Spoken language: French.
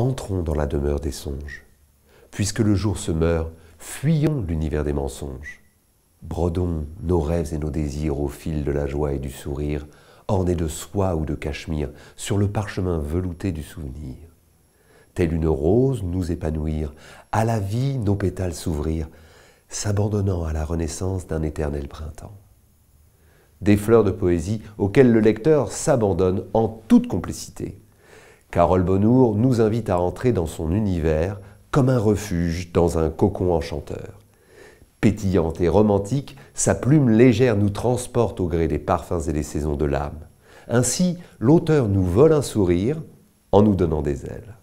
Entrons dans la demeure des songes. Puisque le jour se meurt, fuyons l'univers des mensonges. Brodons nos rêves et nos désirs au fil de la joie et du sourire, ornés de soie ou de cachemire, sur le parchemin velouté du souvenir. Telle une rose, nous épanouir, à la vie nos pétales s'ouvrir, s'abandonnant à la renaissance d'un éternel printemps. Des fleurs de poésie auxquelles le lecteur s'abandonne en toute complicité. Carole Bonnour nous invite à entrer dans son univers comme un refuge dans un cocon enchanteur. Pétillante et romantique, sa plume légère nous transporte au gré des parfums et des saisons de l'âme. Ainsi, l'auteur nous vole un sourire en nous donnant des ailes.